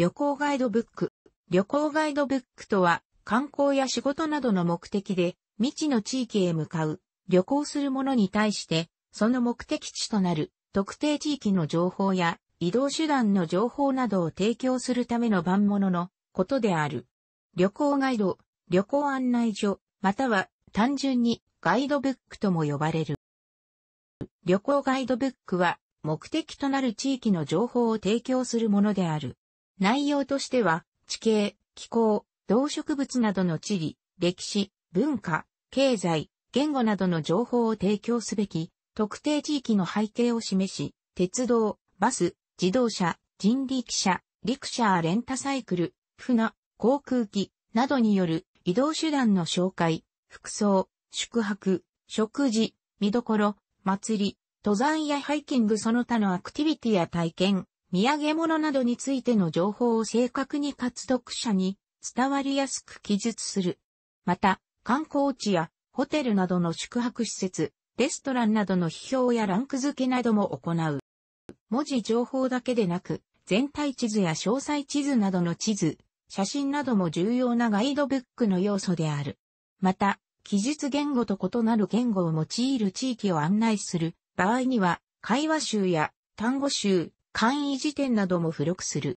旅行ガイドブック。旅行ガイドブックとは、観光や仕事などの目的で、未知の地域へ向かう、旅行する者に対して、その目的地となる、特定地域の情報や、移動手段の情報などを提供するための番物のことである。旅行ガイド、旅行案内所、または単純にガイドブックとも呼ばれる。旅行ガイドブックは目的となる地域の情報を提供するものである。内容としては、地形、気候、動植物などの地理、歴史、文化、経済、言語などの情報を提供すべき、特定地域の背景を示し、鉄道、バス、自動車、人力車、陸車、レンタサイクル、船、航空機などによる移動手段の紹介、服装、宿泊、食事、見どころ、祭り、登山やハイキングその他のアクティビティや体験、土産物などについての情報を正確に活読者に伝わりやすく記述する。また、観光地やホテルなどの宿泊施設、レストランなどの批評やランク付けなども行う。文字情報だけでなく、全体地図や詳細地図などの地図、写真なども重要なガイドブックの要素である。また、記述言語と異なる言語を用いる地域を案内する場合には、会話集や単語集、簡易辞典なども付録する。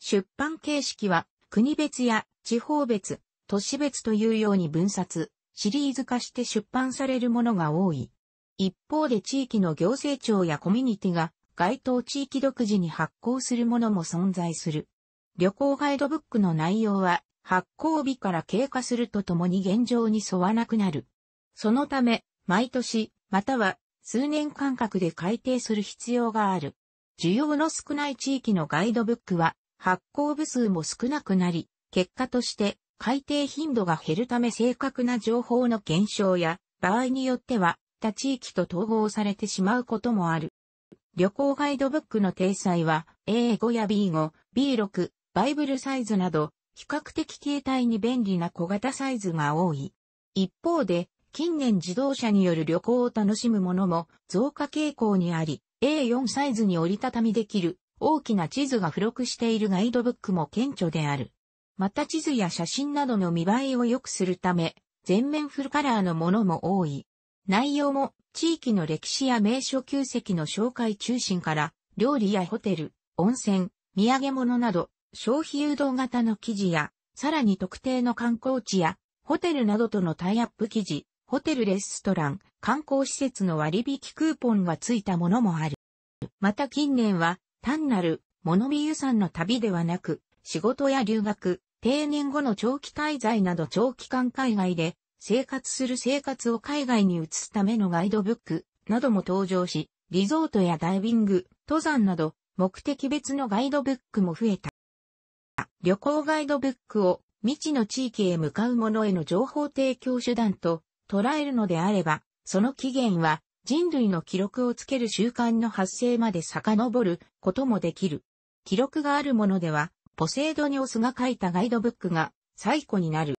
出版形式は国別や地方別、都市別というように分冊、シリーズ化して出版されるものが多い。一方で地域の行政庁やコミュニティが該当地域独自に発行するものも存在する。旅行ガイドブックの内容は発行日から経過するとともに現状に沿わなくなる。そのため、毎年、または数年間隔で改定する必要がある。需要の少ない地域のガイドブックは発行部数も少なくなり、結果として改定頻度が減るため正確な情報の減少や、場合によっては他地域と統合されてしまうこともある。旅行ガイドブックの定裁は A5 や B5、B6、バイブルサイズなど比較的携帯に便利な小型サイズが多い。一方で近年自動車による旅行を楽しむものも増加傾向にあり、A4 サイズに折りたたみできる大きな地図が付録しているガイドブックも顕著である。また地図や写真などの見栄えを良くするため、全面フルカラーのものも多い。内容も地域の歴史や名所旧跡の紹介中心から、料理やホテル、温泉、土産物など、消費誘導型の記事や、さらに特定の観光地や、ホテルなどとのタイアップ記事、ホテルレストラン、観光施設の割引クーポンがついたものもある。また近年は単なる物見遊山の旅ではなく、仕事や留学、定年後の長期滞在など長期間海外で生活する生活を海外に移すためのガイドブックなども登場し、リゾートやダイビング、登山など目的別のガイドブックも増えた。旅行ガイドブックを未知の地域へ向かう者への情報提供手段と捉えるのであれば、その起源は人類の記録をつける習慣の発生まで遡ることもできる。記録があるものでは、ポセイドニオスが書いたガイドブックが最古になる。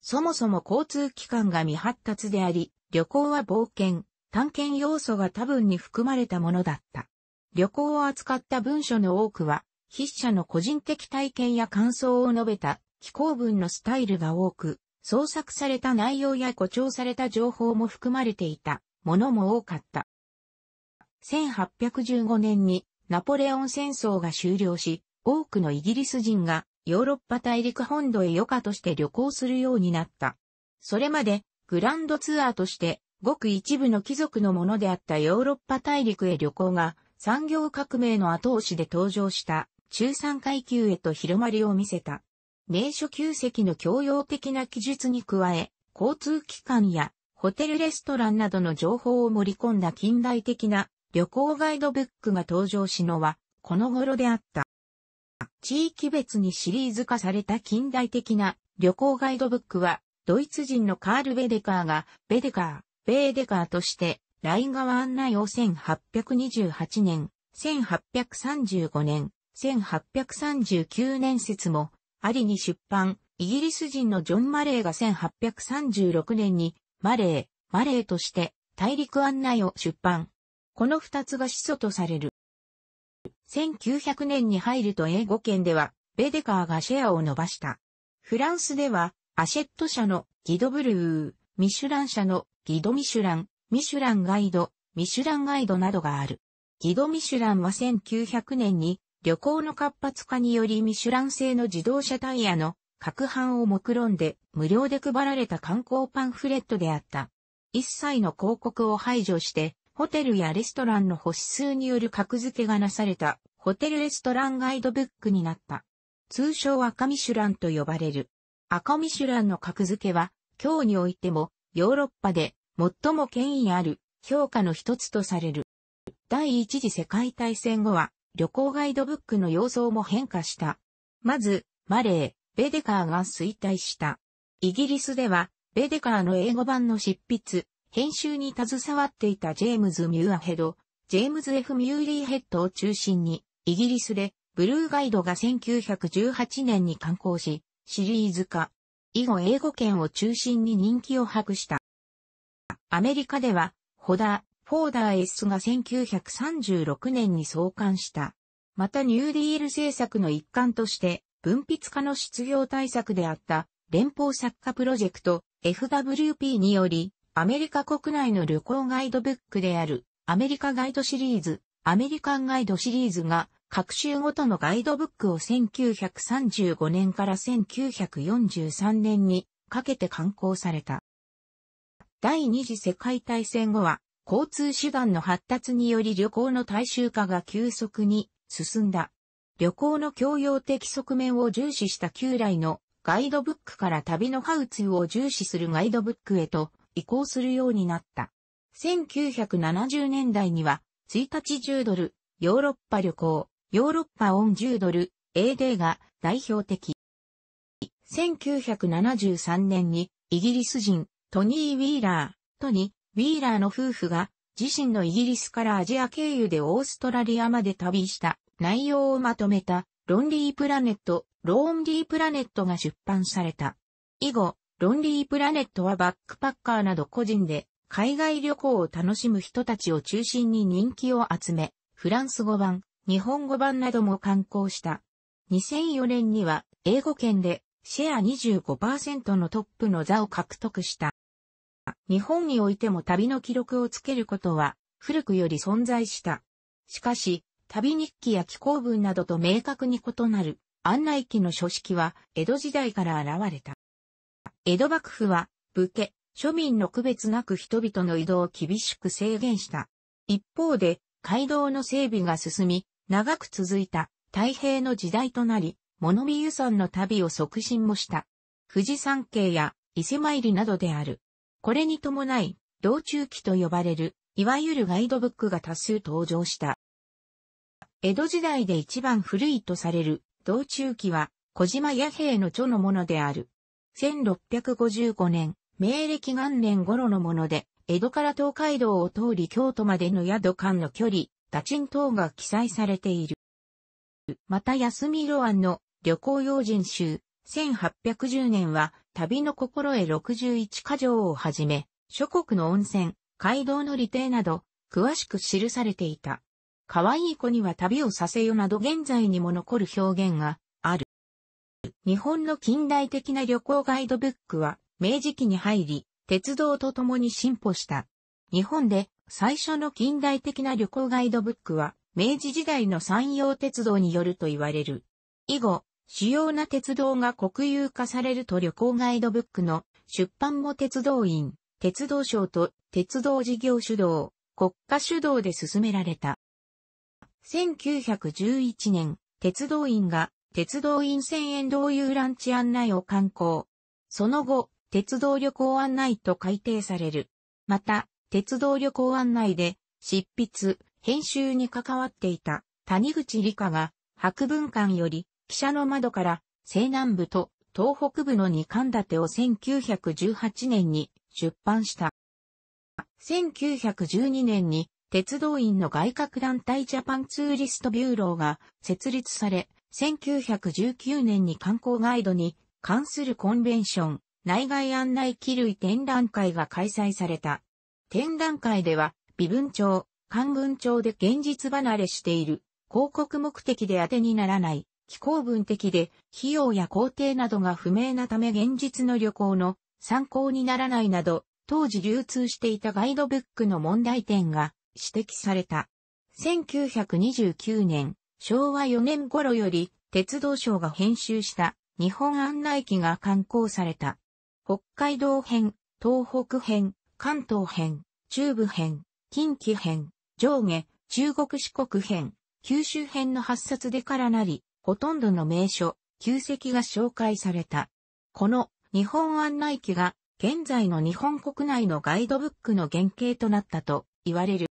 そもそも交通機関が未発達であり、旅行は冒険、探検要素が多分に含まれたものだった。旅行を扱った文書の多くは、筆者の個人的体験や感想を述べた、紀行文のスタイルが多く、創作された内容や誇張された情報も含まれていたものも多かった。1815年にナポレオン戦争が終了し、多くのイギリス人がヨーロッパ大陸本土へ余暇として旅行するようになった。それまでグランドツアーとしてごく一部の貴族のものであったヨーロッパ大陸へ旅行が産業革命の後押しで登場した中産階級へと広まりを見せた。名所旧跡の教養的な記述に加え、交通機関やホテルレストランなどの情報を盛り込んだ近代的な旅行ガイドブックが登場しのは、この頃であった。地域別にシリーズ化された近代的な旅行ガイドブックは、ドイツ人のカール・ベデカーが、ベデカー、ベーデカーとして、ライン川案内を1828年、1835年、1839年説も、ありに出版、イギリス人のジョン・マレーが1836年に、マレー、マレーとして、大陸案内を出版。この二つが始祖とされる。1900年に入ると英語圏では、ベデカーがシェアを伸ばした。フランスでは、アシェット社のギドブルー、ミシュラン社のギドミシュラン、ミシュランガイド、ミシュランガイドなどがある。ギドミシュランは1900年に旅行の活発化によりミシュラン製の自動車タイヤの各版を目論んで無料で配られた観光パンフレットであった。一切の広告を排除して、ホテルやレストランの星数による格付けがなされたホテルレストランガイドブックになった。通称赤ミシュランと呼ばれる。赤ミシュランの格付けは、今日においてもヨーロッパで最も権威ある評価の一つとされる。第一次世界大戦後は旅行ガイドブックの様相も変化した。まず、マレー、ベデカーが衰退した。イギリスでは、ベデカーの英語版の執筆、編集に携わっていたジェームズ・ミューアヘド、ジェームズ・ F・ ミューリーヘッドを中心に、イギリスで、ブルーガイドが1918年に刊行し、シリーズ化。以後英語圏を中心に人気を博した。アメリカでは、ホダー、フォーダー S が1936年に創刊した。またニューディール政策の一環として、文筆家の失業対策であった連邦作家プロジェクト FWP により、アメリカ国内の旅行ガイドブックであるアメリカガイドシリーズ、アメリカンガイドシリーズが各州ごとのガイドブックを1935年から1943年にかけて刊行された。第二次世界大戦後は交通手段の発達により旅行の大衆化が急速に進んだ。旅行の教養的側面を重視した旧来のガイドブックから旅のハウツーを重視するガイドブックへと移行するようになった。1970年代には1日10ドル、ヨーロッパ旅行、ヨーロッパオン10ドル、AD が代表的。1973年にイギリス人トニー・ウィーラー、トニウィーラーの夫婦が自身のイギリスからアジア経由でオーストラリアまで旅した内容をまとめたロンリープラネット、ローンリープラネットが出版された。以後、ロンリープラネットはバックパッカーなど個人で海外旅行を楽しむ人たちを中心に人気を集め、フランス語版、日本語版なども刊行した。2004年には英語圏でシェア25%のトップの座を獲得した。日本においても旅の記録をつけることは古くより存在した。しかし、旅日記や気候文などと明確に異なる案内記の書式は江戸時代から現れた。江戸幕府は武家、庶民の区別なく人々の移動を厳しく制限した。一方で、街道の整備が進み、長く続いた太平の時代となり、物見遊山の旅を促進もした。富士山系や伊勢参りなどである。これに伴い、道中記と呼ばれる、いわゆるガイドブックが多数登場した。江戸時代で一番古いとされる、道中記は、小島弥平の著のものである。1655年、明暦元年頃のもので、江戸から東海道を通り京都までの宿間の距離、打賃等が記載されている。また安見路案の旅行用人集、1810年は旅の心へ61箇条をはじめ、諸国の温泉、街道の利定など、詳しく記されていた。可愛い子には旅をさせよなど現在にも残る表現がある。日本の近代的な旅行ガイドブックは明治期に入り、鉄道と共に進歩した。日本で最初の近代的な旅行ガイドブックは明治時代の山陽鉄道によると言われる。以後、主要な鉄道が国有化されると旅行ガイドブックの出版も鉄道院、鉄道省と鉄道事業主導、国家主導で進められた。1911年、鉄道院が鉄道院線沿道遊覧地案内を刊行。その後、鉄道旅行案内と改定される。また、鉄道旅行案内で執筆、編集に関わっていた谷口理香が博文館より記者の窓から西南部と東北部の二巻立を1918年に出版した。1912年に鉄道院の外郭団体ジャパンツーリストビューローが設立され、1919年に観光ガイドに関するコンベンション、内外案内機類展覧会が開催された。展覧会では、微分帳、官文帳で現実離れしている、広告目的で当てにならない、気候分的で、費用や工程などが不明なため現実の旅行の参考にならないなど、当時流通していたガイドブックの問題点が指摘された。1929年、昭和4年頃より、鉄道省が編集した日本案内記が刊行された。北海道編、東北編、関東編、中部編、近畿編、上下、中国四国編、九州編の発冊でからなり、ほとんどの名所、旧跡が紹介された。この日本案内記が現在の日本国内のガイドブックの原型となったと言われる。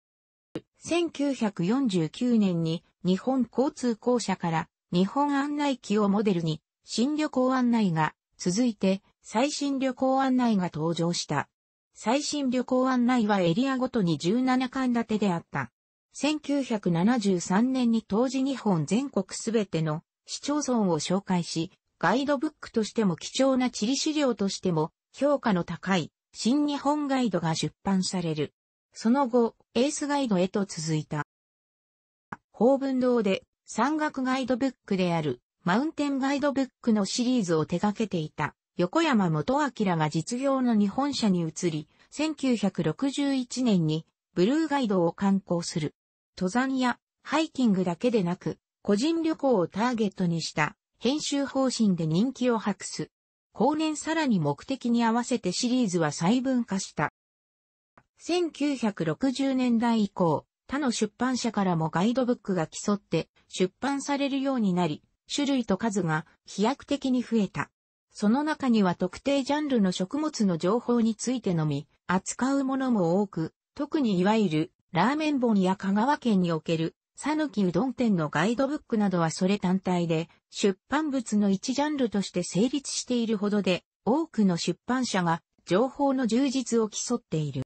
1949年に日本交通公社から日本案内記をモデルに新旅行案内が続いて最新旅行案内が登場した。最新旅行案内はエリアごとに17巻立てであった。1973年に当時日本全国すべての市町村を紹介し、ガイドブックとしても貴重な地理資料としても評価の高い新日本ガイドが出版される。その後、エースガイドへと続いた。法文堂で山岳ガイドブックであるマウンテンガイドブックのシリーズを手掛けていた横山元明が実業の日本社に移り、1961年にブルーガイドを刊行する。登山やハイキングだけでなく、個人旅行をターゲットにした編集方針で人気を博す。後年さらに目的に合わせてシリーズは細分化した。1960年代以降、他の出版社からもガイドブックが競って出版されるようになり、種類と数が飛躍的に増えた。その中には特定ジャンルの食物の情報についてのみ、扱うものも多く、特にいわゆるラーメン本や香川県における、さぬきうどん店のガイドブックなどはそれ単体で、出版物の一ジャンルとして成立しているほどで、多くの出版社が情報の充実を競っている。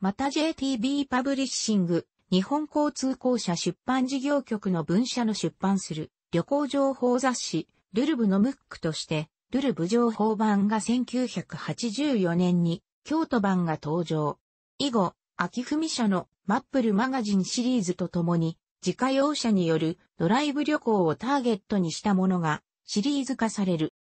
また JTB パブリッシング、日本交通公社出版事業局の分社の出版する旅行情報雑誌、ルルブのムックとして、ルルブ情報版が1984年に京都版が登場。以後、秋文社のマップルマガジンシリーズとともに、自家用車によるドライブ旅行をターゲットにしたものがシリーズ化される。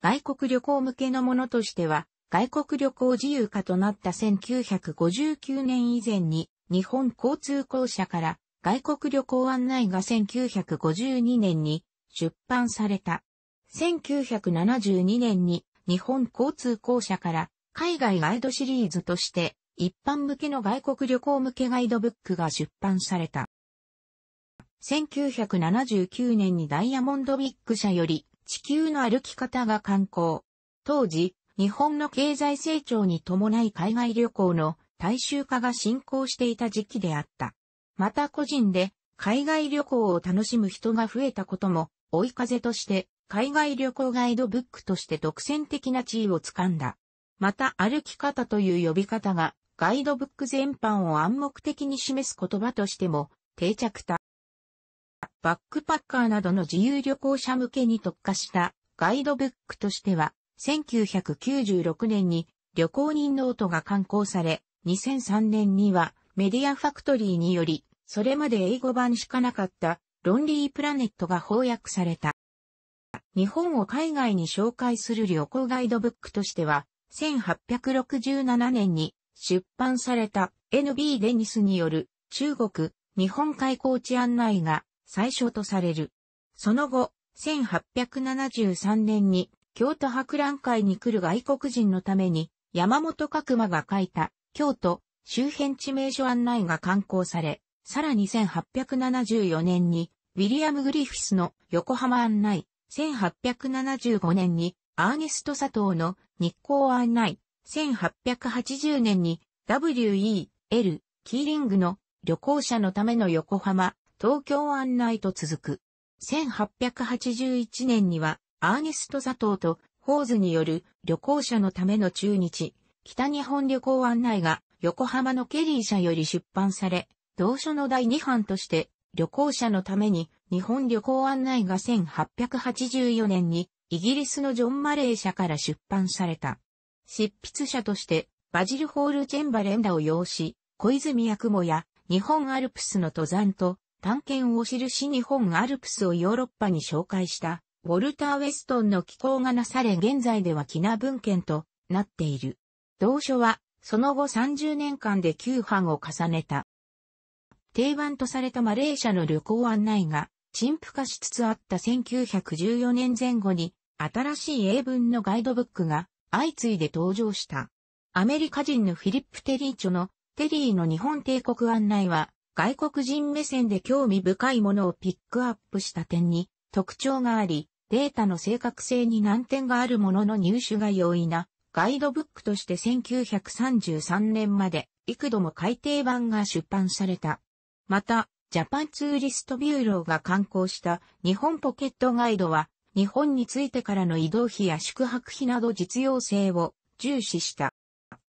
外国旅行向けのものとしては、外国旅行自由化となった1959年以前に、日本交通公社から外国旅行案内が1952年に出版された。1972年に日本交通公社から海外ガイドシリーズとして一般向けの外国旅行向けガイドブックが出版された。1979年にダイヤモンドビッグ社より地球の歩き方が刊行。当時、日本の経済成長に伴い海外旅行の大衆化が進行していた時期であった。また個人で海外旅行を楽しむ人が増えたことも追い風として海外旅行ガイドブックとして独占的な地位をつかんだ。また歩き方という呼び方がガイドブック全般を暗黙的に示す言葉としても定着た。バックパッカーなどの自由旅行者向けに特化したガイドブックとしては、1996年に旅行人ノートが刊行され、2003年にはメディアファクトリーにより、それまで英語版しかなかったロンリープラネットが翻訳された。日本を海外に紹介する旅行ガイドブックとしては、1867年に出版された NB デニスによる中国日本海高地案内が最初とされる。その後、1873年に京都博覧会に来る外国人のために山本角馬が書いた京都周辺地名所案内が刊行され、さらに1874年にウィリアム・グリフィスの横浜案内、1875年にアーネスト・佐藤の日光案内、1880年に W.E.L. キーリングの旅行者のための横浜、東京案内と続く。1881年にはアーネスト佐藤とホーズによる旅行者のための中日、北日本旅行案内が横浜のケリー社より出版され、同書の第2版として旅行者のために日本旅行案内が1884年にイギリスのジョン・マレー社から出版された。執筆者として、バジル・ホール・チェンバレンダを擁し、小泉役雲や日本アルプスの登山と探検をるし日本アルプスをヨーロッパに紹介したウォルター・ウェストンの寄稿がなされ現在ではキナ文献となっている。同書はその後30年間で9版を重ねた。定番とされたマレーシアの旅行案内が陳腐化しつつあった1914年前後に新しい英文のガイドブックが相次いで登場した。アメリカ人のフィリップ・テリーチョの、テリーの日本帝国案内は、外国人目線で興味深いものをピックアップした点に特徴があり、データの正確性に難点があるものの入手が容易なガイドブックとして1933年まで幾度も改訂版が出版された。また、ジャパンツーリストビューローが刊行した日本ポケットガイドは日本についてからの移動費や宿泊費など実用性を重視した。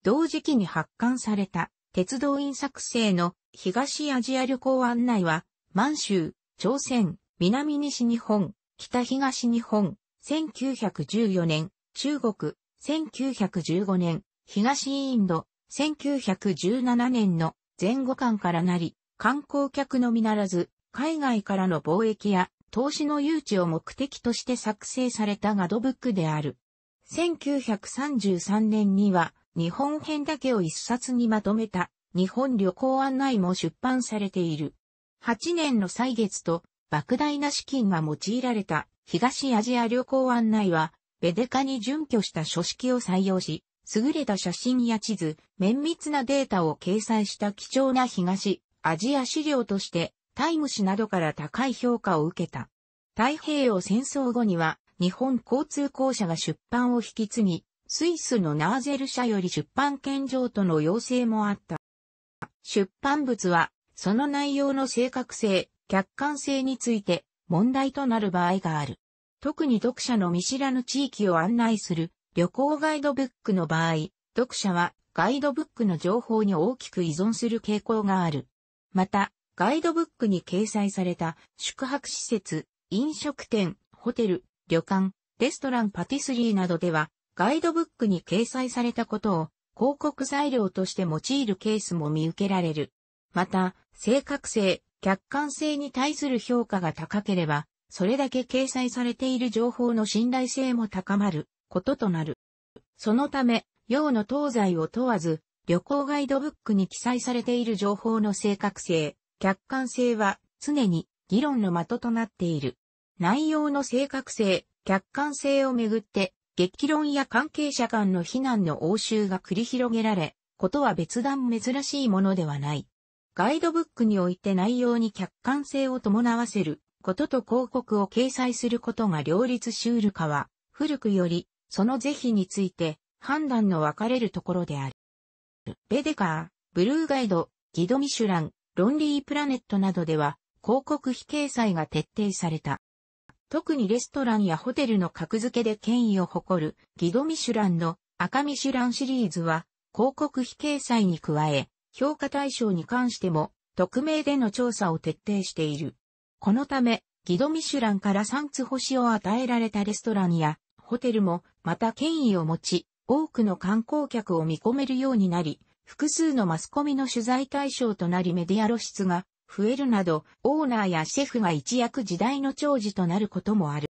同時期に発刊された鉄道員作成の東アジア旅行案内は、満州、朝鮮、南西日本、北東日本、1914年、中国、1915年、東インド、1917年の前後間からなり、観光客のみならず、海外からの貿易や投資の誘致を目的として作成されたガドブックである。1933年には日本編だけを一冊にまとめた日本旅行案内も出版されている。8年の歳月と莫大な資金が用いられた東アジア旅行案内はベデカに準拠した書式を採用し、優れた写真や地図、綿密なデータを掲載した貴重な東アジア資料としてタイム誌などから高い評価を受けた。太平洋戦争後には、日本交通公社が出版を引き継ぎ、スイスのナーゼル社より出版権上との要請もあった。出版物は、その内容の正確性、客観性について問題となる場合がある。特に読者の見知らぬ地域を案内する旅行ガイドブックの場合、読者はガイドブックの情報に大きく依存する傾向がある。また、ガイドブックに掲載された宿泊施設、飲食店、ホテル、旅館、レストランパティスリーなどでは、ガイドブックに掲載されたことを広告材料として用いるケースも見受けられる。また、正確性、客観性に対する評価が高ければ、それだけ掲載されている情報の信頼性も高まることとなる。そのため、用の東西を問わず、旅行ガイドブックに記載されている情報の正確性、客観性は常に議論の的となっている。内容の正確性、客観性をめぐって、激論や関係者間の非難の応酬が繰り広げられ、ことは別段珍しいものではない。ガイドブックにおいて内容に客観性を伴わせることと広告を掲載することが両立しうるかは、古くより、その是非について判断の分かれるところである。ベデカー、ブルーガイド、ギドミシュラン、ロンリープラネットなどでは、広告費掲載が徹底された。特にレストランやホテルの格付けで権威を誇るギドミシュランの赤ミシュランシリーズは広告費掲載に加え評価対象に関しても匿名での調査を徹底している。このためギドミシュランから3つ星を与えられたレストランやホテルもまた権威を持ち多くの観光客を見込めるようになり複数のマスコミの取材対象となりメディア露出が増えるなど、オーナーやシェフが一躍時代の長寿となることもある。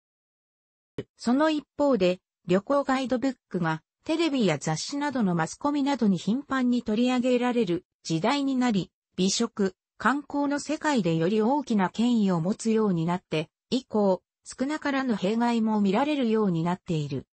その一方で、旅行ガイドブックがテレビや雑誌などのマスコミなどに頻繁に取り上げられる時代になり、美食、観光の世界でより大きな権威を持つようになって、以降、少なからぬ弊害も見られるようになっている。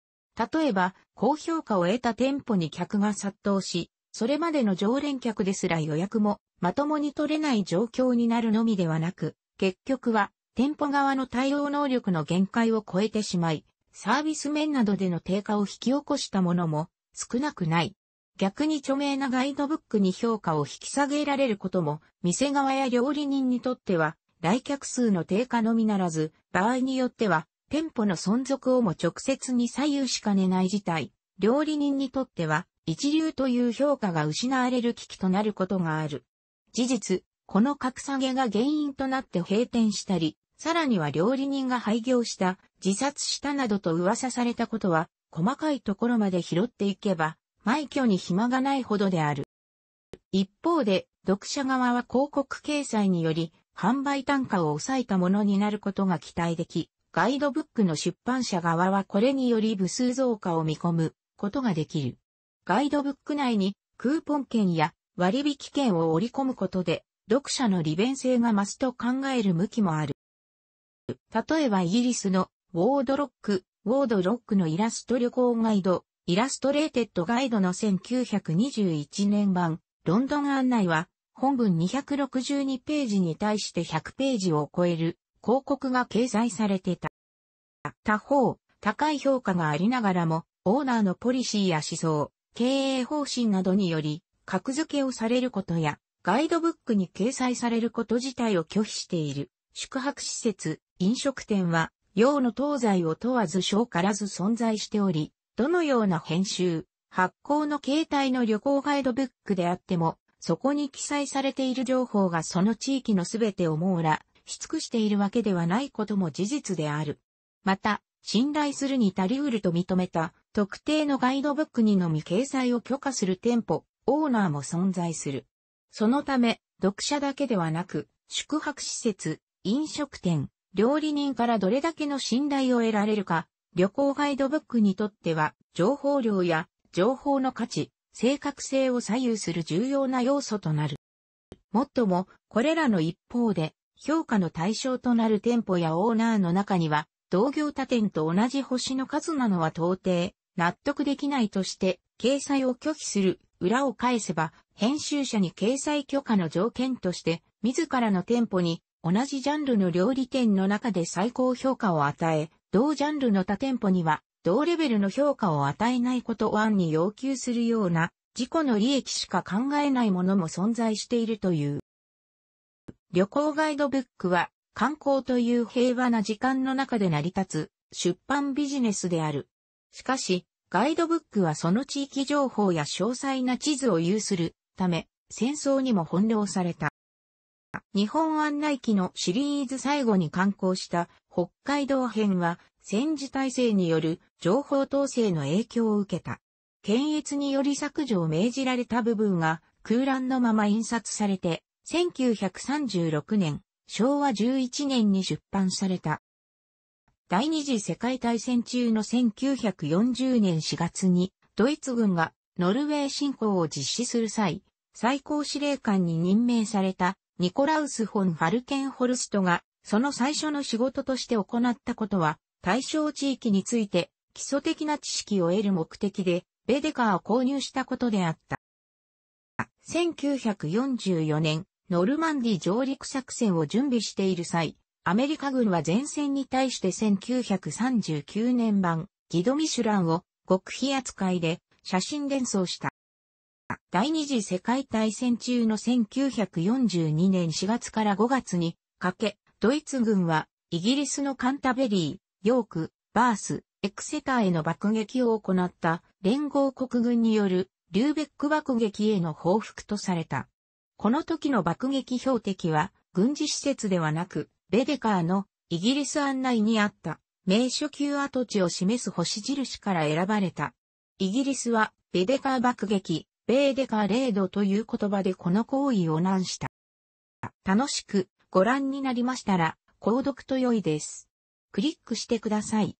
例えば、高評価を得た店舗に客が殺到し、それまでの常連客ですら予約もまともに取れない状況になるのみではなく、結局は店舗側の対応能力の限界を超えてしまい、サービス面などでの低下を引き起こしたものも少なくない。逆に著名なガイドブックに評価を引き下げられることも、店側や料理人にとっては、来客数の低下のみならず、場合によっては、店舗の存続をも直接に左右しかねない事態、料理人にとっては、一流という評価が失われる危機となることがある。事実、この格下げが原因となって閉店したり、さらには料理人が廃業した、自殺したなどと噂されたことは、細かいところまで拾っていけば、埋挙に暇がないほどである。一方で、読者側は広告掲載により、販売単価を抑えたものになることが期待でき、ガイドブックの出版社側はこれにより部数増加を見込むことができる。ガイドブック内にクーポン券や割引券を織り込むことで、読者の利便性が増すと考える向きもある。例えばイギリスのウォードロック、ウォードロックのイラスト旅行ガイド、イラストレーテッドガイドの1921年版、ロンドン案内は、本文262ページに対して100ページを超える広告が掲載されてた。他方、高い評価がありながらも、オーナーのポリシーや思想、経営方針などにより、格付けをされることや、ガイドブックに掲載されること自体を拒否している。宿泊施設、飲食店は、用の東西を問わず小からず存在しており、どのような編集、発行の形態の旅行ガイドブックであっても、そこに記載されている情報がその地域のすべてを網羅し尽くしているわけではないことも事実である。また、信頼するに足りうると認めた特定のガイドブックにのみ掲載を許可する店舗、オーナーも存在する。そのため、読者だけではなく、宿泊施設、飲食店、料理人からどれだけの信頼を得られるか、旅行ガイドブックにとっては、情報量や情報の価値、正確性を左右する重要な要素となる。もっとも、これらの一方で、評価の対象となる店舗やオーナーの中には、同業他店と同じ星の数なのは到底納得できないとして、掲載を拒否する、裏を返せば、編集者に掲載許可の条件として、自らの店舗に、同じジャンルの料理店の中で最高評価を与え、同ジャンルの他店舗には、同レベルの評価を与えないことを案に要求するような、自己の利益しか考えないものも存在しているという。旅行ガイドブックは、観光という平和な時間の中で成り立つ、出版ビジネスである。しかし、ガイドブックはその地域情報や詳細な地図を有するため、戦争にも翻弄された。日本案内機のシリーズ最後に刊行した北海道編は戦時体制による情報統制の影響を受けた。検閲により削除を命じられた部分が空欄のまま印刷されて1936年、昭和11年に出版された。第二次世界大戦中の1940年4月に、ドイツ軍がノルウェー侵攻を実施する際、最高司令官に任命されたニコラウス・フォン・ファルケンホルストが、その最初の仕事として行ったことは、対象地域について基礎的な知識を得る目的で、ベデカーを購入したことであった。1944年、ノルマンディ上陸作戦を準備している際、アメリカ軍は前線に対して1939年版、ギドミシュランを極秘扱いで写真伝送した。第二次世界大戦中の1942年4月から5月にかけ、ドイツ軍はイギリスのカンタベリー、ヨーク、バース、エクセターへの爆撃を行った連合国軍によるリューベック爆撃への報復とされた。この時の爆撃標的は軍事施設ではなくベデカーのイギリス案内にあった名所級跡地を示す星印から選ばれた。イギリスはベデカー爆撃、ベーデカーレードという言葉でこの行為を難した。楽しくご覧になりましたら、購読と良いです。クリックしてください。